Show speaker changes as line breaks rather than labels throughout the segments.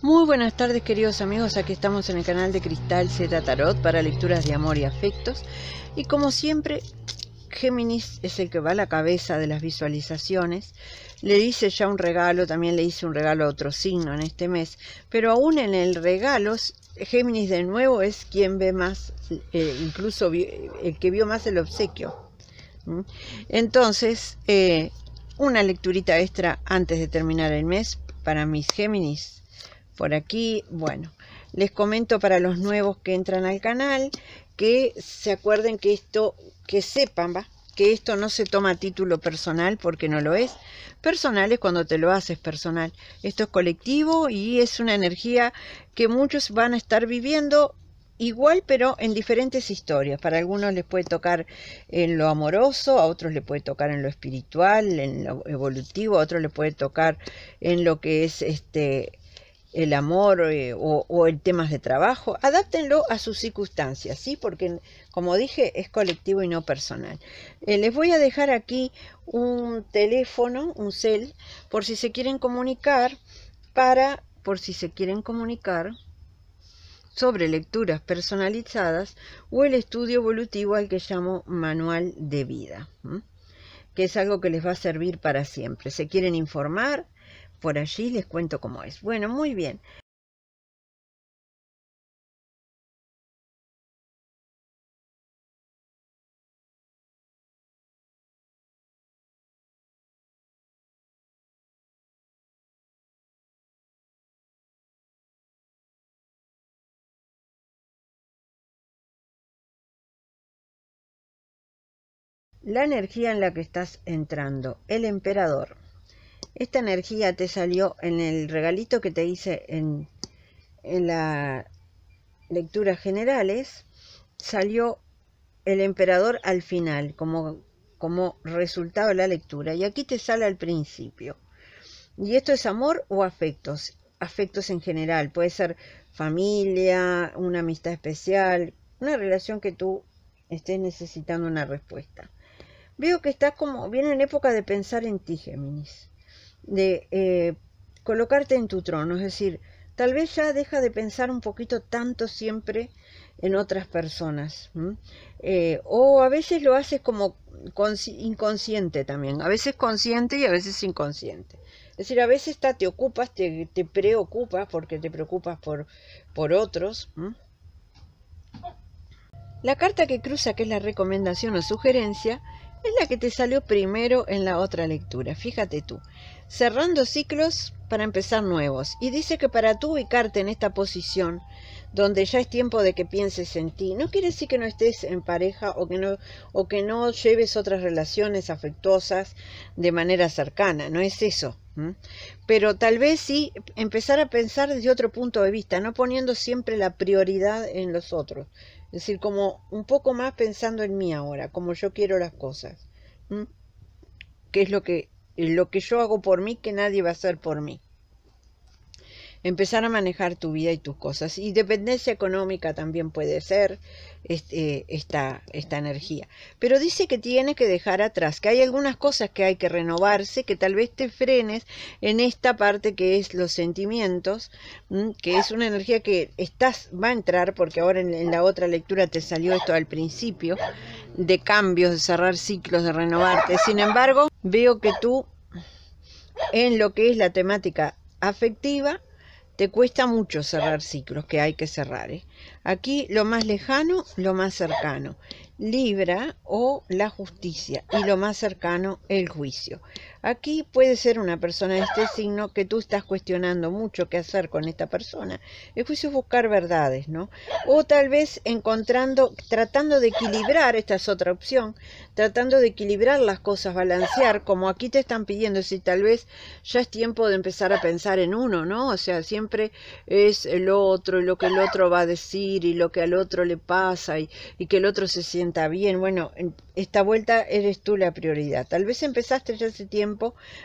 Muy buenas tardes queridos amigos, aquí estamos en el canal de Cristal Z Tarot para lecturas de amor y afectos y como siempre Géminis es el que va a la cabeza de las visualizaciones, le hice ya un regalo, también le hice un regalo a otro signo en este mes, pero aún en el regalos, Géminis de nuevo es quien ve más, eh, incluso el que vio más el obsequio. ¿Mm? Entonces, eh, una lecturita extra antes de terminar el mes para mis Géminis por aquí. Bueno, les comento para los nuevos que entran al canal que se acuerden que esto, que sepan, va, que esto no se toma a título personal porque no lo es. Personal es cuando te lo haces personal. Esto es colectivo y es una energía que muchos van a estar viviendo igual pero en diferentes historias. Para algunos les puede tocar en lo amoroso, a otros les puede tocar en lo espiritual, en lo evolutivo, a otros les puede tocar en lo que es este el amor eh, o, el tema de trabajo, adáptenlo a sus circunstancias, ¿sí? Porque, como dije, es colectivo y no personal. Eh, les voy a dejar aquí un teléfono, un cel, por si se quieren comunicar, para, por si se quieren comunicar sobre lecturas personalizadas o el estudio evolutivo al que llamo manual de vida, que es algo que les va a servir para siempre. Se quieren informar, por allí les cuento cómo es. Bueno, muy bien. La energía en la que estás entrando, el emperador. Esta energía te salió en el regalito que te hice en, la lectura generales. Salió el emperador al final, como, como resultado de la lectura. Y aquí te sale al principio. Y esto es amor o afectos. Afectos en general. Puede ser familia, una amistad especial, una relación que tú estés necesitando una respuesta. Veo que estás como, viene en época de pensar en ti, Géminis de eh, colocarte en tu trono, es decir, tal vez ya deja de pensar un poquito tanto siempre en otras personas. Eh, o a veces lo haces como inconsciente también, a veces consciente y a veces inconsciente. Es decir, a veces te ocupas, te, preocupas porque te preocupas por, por otros. La carta que cruza, que es la recomendación o sugerencia, es la que te salió primero en la otra lectura. Fíjate tú cerrando ciclos para empezar nuevos. Y dice que para tú ubicarte en esta posición, donde ya es tiempo de que pienses en ti, no quiere decir que no estés en pareja o que no, o que no lleves otras relaciones afectuosas de manera cercana, no es eso. Pero tal vez sí empezar a pensar desde otro punto de vista, no poniendo siempre la prioridad en los otros. Es decir, como un poco más pensando en mí ahora, como yo quiero las cosas. ¿Qué es lo que lo que yo hago por mí que nadie va a hacer por mí. Empezar a manejar tu vida y tus cosas. Y dependencia económica también puede ser este, esta, esta energía. Pero dice que tienes que dejar atrás, que hay algunas cosas que hay que renovarse, que tal vez te frenes en esta parte que es los sentimientos, que es una energía que estás, va a entrar, porque ahora en la otra lectura te salió esto al principio de cambios, de cerrar ciclos, de renovarte. Sin embargo, veo que tú, en lo que es la temática afectiva, te cuesta mucho cerrar ciclos que hay que cerrar. ¿eh? Aquí lo más lejano, lo más cercano. Libra o la justicia y lo más cercano, el juicio. Aquí puede ser una persona de este signo que tú estás cuestionando mucho qué hacer con esta persona. El juicio es buscar verdades, ¿no? O tal vez encontrando, tratando de equilibrar, esta es otra opción, tratando de equilibrar las cosas, balancear, como aquí te están pidiendo, si tal vez ya es tiempo de empezar a pensar en uno, ¿no? O sea, siempre es el otro y lo que el otro va a decir y lo que al otro le pasa y, que el otro se sienta bien. Bueno, esta vuelta eres tú la prioridad. Tal vez empezaste ya hace tiempo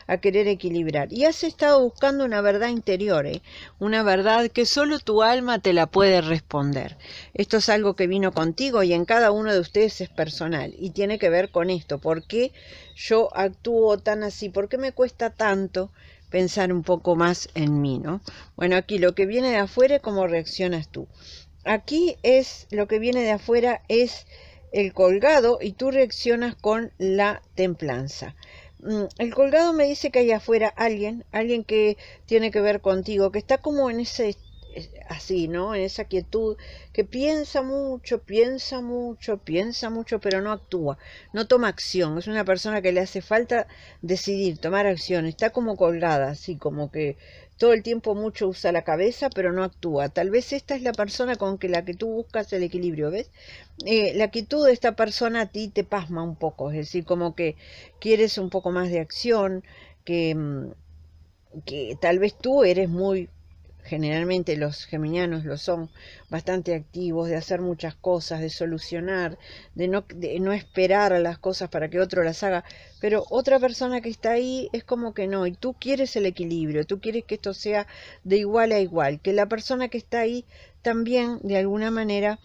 a querer equilibrar. Y has estado buscando una verdad interior, ¿eh? una verdad que solo tu alma te la puede responder. Esto es algo que vino contigo y en cada uno de ustedes es personal y tiene que ver con esto. ¿Por qué yo actúo tan así? ¿Por qué me cuesta tanto? pensar un poco más en mí, ¿no? Bueno, aquí lo que viene de afuera cómo reaccionas tú. Aquí es lo que viene de afuera es el colgado y tú reaccionas con la templanza. Mm, el colgado me dice que hay afuera alguien, alguien que tiene que ver contigo, que está como en ese así, ¿no? En esa quietud, que piensa mucho, piensa mucho, piensa mucho, pero no actúa, no toma acción. Es una persona que le hace falta decidir, tomar acción, está como colgada, así como que todo el tiempo mucho usa la cabeza, pero no actúa. Tal vez esta es la persona con que la que tú buscas el equilibrio, ¿ves? Eh, la actitud de esta persona a ti te pasma un poco, es decir, como que quieres un poco más de acción, que, mm, que tal vez tú eres muy generalmente los geminianos lo son, bastante activos, de hacer muchas cosas, de solucionar, de no, de no esperar a las cosas para que otro las haga, pero otra persona que está ahí es como que no, y tú quieres el equilibrio, tú quieres que esto sea de igual a igual, que la persona que está ahí también de alguna manera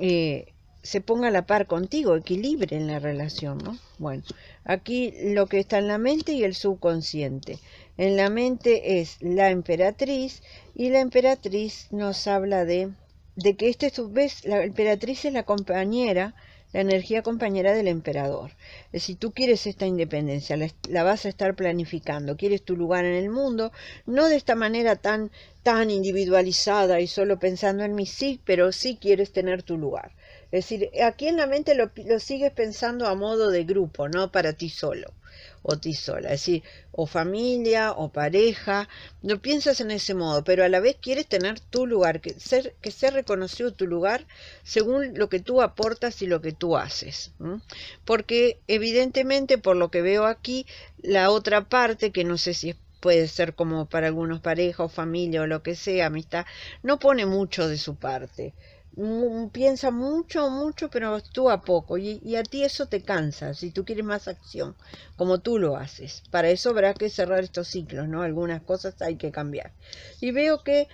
eh, se ponga a la par contigo, equilibre en la relación, ¿no? Bueno, aquí lo que está en la mente y el subconsciente. En la mente es la emperatriz y la emperatriz nos habla de, de que este vez, la emperatriz es la compañera la energía compañera del emperador. Es eh, decir, tú quieres esta independencia, la, vas a estar planificando, quieres tu lugar en el mundo, no de esta manera tan, tan individualizada y solo pensando en mí, sí, pero sí quieres tener tu lugar. Es decir, aquí en la mente lo sigues pensando a modo de grupo, no para ti solo o ti sola. Es decir, o familia o pareja, no piensas en ese modo, pero a la vez quieres tener tu lugar, que ser, que sea reconocido tu lugar según lo que tú aportas y lo que tú haces. Porque evidentemente, por lo que veo aquí, la otra parte, que no sé si puede ser como para algunos parejas o familia o lo que sea, amistad, no pone mucho de su parte piensa mucho, mucho, pero tú a poco. Y, a ti eso te cansa, si tú quieres más acción, como tú lo haces. Para eso habrá que cerrar estos ciclos, ¿no? Algunas cosas hay que cambiar. Y veo que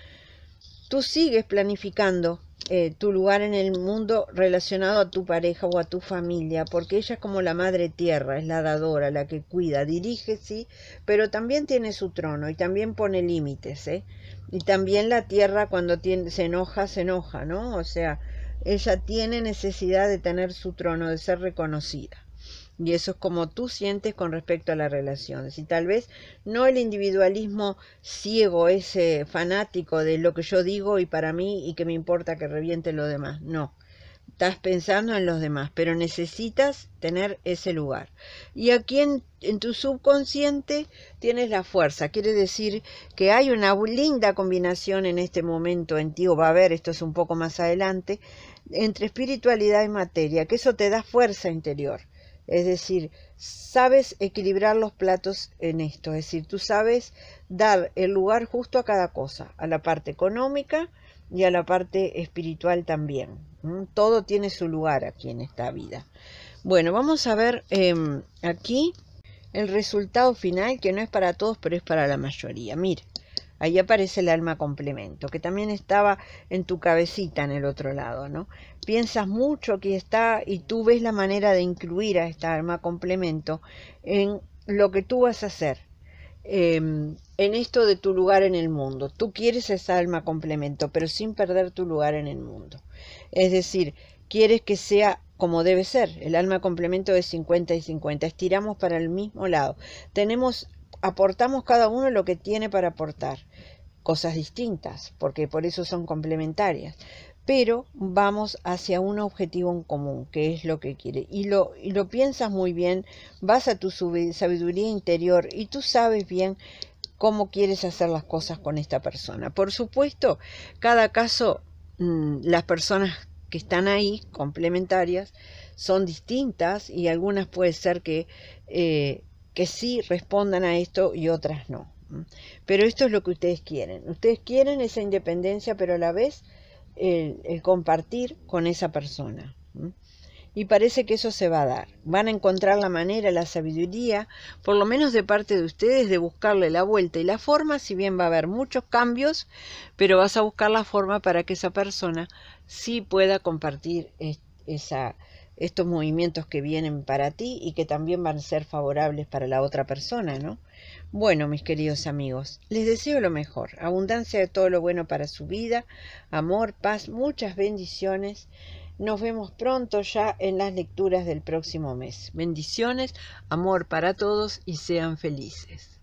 tú sigues planificando eh, tu lugar en el mundo relacionado a tu pareja o a tu familia, porque ella es como la madre tierra, es la dadora, la que cuida, dirige, sí, pero también tiene su trono y también pone límites, ¿eh? Y también la tierra cuando tiene, se enoja, se enoja, ¿no? O sea, ella tiene necesidad de tener su trono, de ser reconocida. Y eso es como tú sientes con respecto a las relaciones. Y tal vez no el individualismo ciego, ese fanático de lo que yo digo y para mí y que me importa que reviente lo demás. No, estás pensando en los demás, pero necesitas tener ese lugar. Y aquí en, tu subconsciente tienes la fuerza, quiere decir que hay una linda combinación en este momento en ti, o va a haber, esto es un poco más adelante, entre espiritualidad y materia, que eso te da fuerza interior. Es decir, sabes equilibrar los platos en esto, es decir, tú sabes dar el lugar justo a cada cosa, a la parte económica, y a la parte espiritual también. Todo tiene su lugar aquí en esta vida. Bueno, vamos a ver em, aquí el resultado final, que no es para todos, pero es para la mayoría. Mira, ahí aparece el alma complemento, que también estaba en tu cabecita en el otro lado, ¿no? Piensas mucho que está y tú ves la manera de incluir a esta alma complemento en lo que tú vas a hacer, Em, en esto de tu lugar en el mundo. Tú quieres esa alma complemento, pero sin perder tu lugar en el mundo. Es decir, quieres que sea como debe ser. El alma complemento de 50 y 50. Estiramos para el mismo lado. Tenemos, aportamos cada uno lo que tiene para aportar. Cosas distintas, porque por eso son complementarias pero vamos hacia un objetivo en común, que es lo que quiere. Y lo, piensas muy bien, vas a tu sabiduría interior y tú sabes bien cómo quieres hacer las cosas con esta persona. Por supuesto, cada caso, mm, las personas que están ahí, complementarias, son distintas y algunas puede ser que, eh, que sí respondan a esto y otras no. Pero esto es lo que ustedes quieren. Ustedes quieren esa independencia, pero a la vez el, compartir con esa persona. Y parece que eso se va a dar. Van a encontrar la manera, la sabiduría, por lo menos de parte de ustedes, de buscarle la vuelta y la forma, si bien va a haber muchos cambios, pero vas a buscar la forma para que esa persona sí pueda compartir esa estos movimientos que vienen para ti y que también van a ser favorables para la otra persona, ¿no? Bueno, mis queridos amigos, les deseo lo mejor, abundancia de todo lo bueno para su vida, amor, paz, muchas bendiciones. Nos vemos pronto ya en las lecturas del próximo mes. Bendiciones, amor para todos y sean felices.